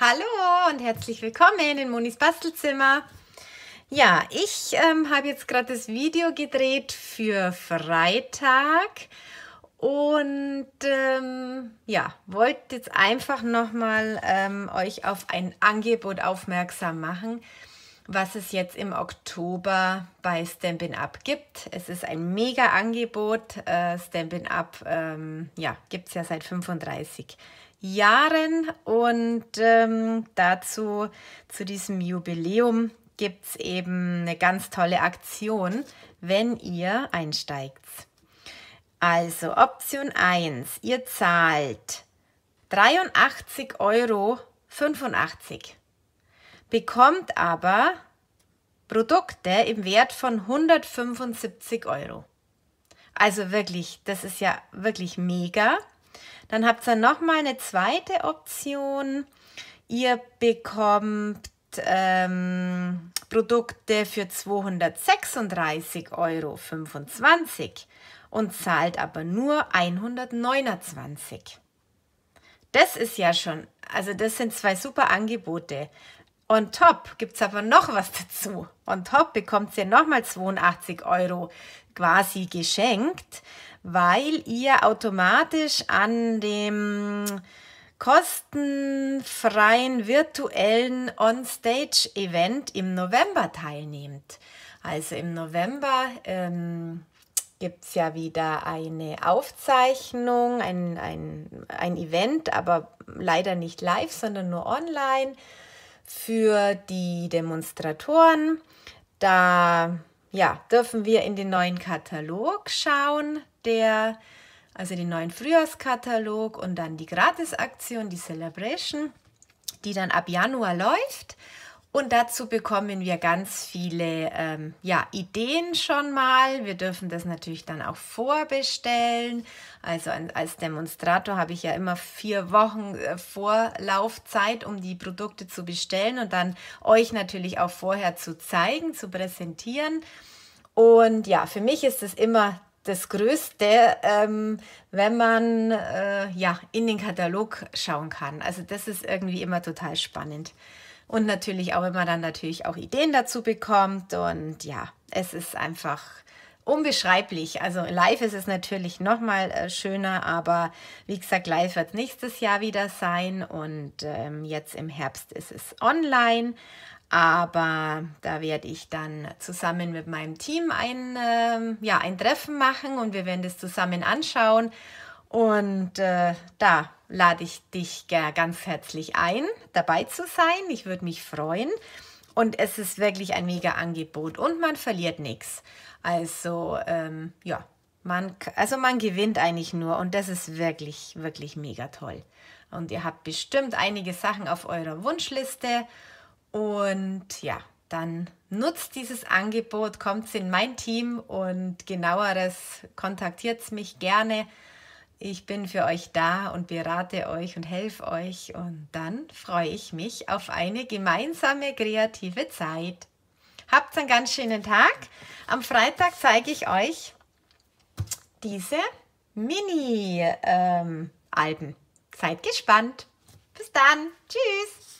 Hallo und herzlich willkommen in Monis Bastelzimmer. Ja, ich ähm, habe jetzt gerade das Video gedreht für Freitag und ähm, ja, wollte jetzt einfach nochmal ähm, euch auf ein Angebot aufmerksam machen was es jetzt im Oktober bei Stampin' Up gibt. Es ist ein mega Angebot. Äh, Stampin' Up ähm, ja, gibt es ja seit 35 Jahren und ähm, dazu zu diesem Jubiläum gibt es eben eine ganz tolle Aktion, wenn ihr einsteigt. Also Option 1, ihr zahlt 83,85 Euro bekommt aber Produkte im Wert von 175 Euro. Also wirklich, das ist ja wirklich mega. Dann habt ihr noch mal eine zweite Option. Ihr bekommt ähm, Produkte für 236,25 Euro und zahlt aber nur 129. Das ist ja schon, also das sind zwei super Angebote. On top gibt es aber noch was dazu. On top bekommt ihr nochmal 82 Euro quasi geschenkt, weil ihr automatisch an dem kostenfreien virtuellen On-Stage-Event im November teilnehmt. Also im November ähm, gibt es ja wieder eine Aufzeichnung, ein, ein, ein Event, aber leider nicht live, sondern nur online für die Demonstratoren. Da ja, dürfen wir in den neuen Katalog schauen, der also den neuen Frühjahrskatalog und dann die Gratisaktion, die Celebration, die dann ab Januar läuft. Und dazu bekommen wir ganz viele ähm, ja, Ideen schon mal. Wir dürfen das natürlich dann auch vorbestellen. Also als Demonstrator habe ich ja immer vier Wochen äh, Vorlaufzeit, um die Produkte zu bestellen und dann euch natürlich auch vorher zu zeigen, zu präsentieren. Und ja, für mich ist es immer das Größte, ähm, wenn man äh, ja, in den Katalog schauen kann. Also das ist irgendwie immer total spannend und natürlich auch, wenn man dann natürlich auch Ideen dazu bekommt und ja, es ist einfach unbeschreiblich. Also live ist es natürlich nochmal äh, schöner, aber wie gesagt, live wird es nächstes Jahr wieder sein und ähm, jetzt im Herbst ist es online. Aber da werde ich dann zusammen mit meinem Team ein, ähm, ja, ein Treffen machen und wir werden das zusammen anschauen. Und äh, da lade ich dich ganz herzlich ein, dabei zu sein. Ich würde mich freuen. Und es ist wirklich ein mega Angebot und man verliert nichts. Also ähm, ja, man, also man gewinnt eigentlich nur und das ist wirklich, wirklich mega toll. Und ihr habt bestimmt einige Sachen auf eurer Wunschliste. Und ja, dann nutzt dieses Angebot, kommt in mein Team und genaueres kontaktiert mich gerne. Ich bin für euch da und berate euch und helfe euch und dann freue ich mich auf eine gemeinsame kreative Zeit. Habt einen ganz schönen Tag. Am Freitag zeige ich euch diese Mini-Alben. Ähm, Seid gespannt. Bis dann. Tschüss.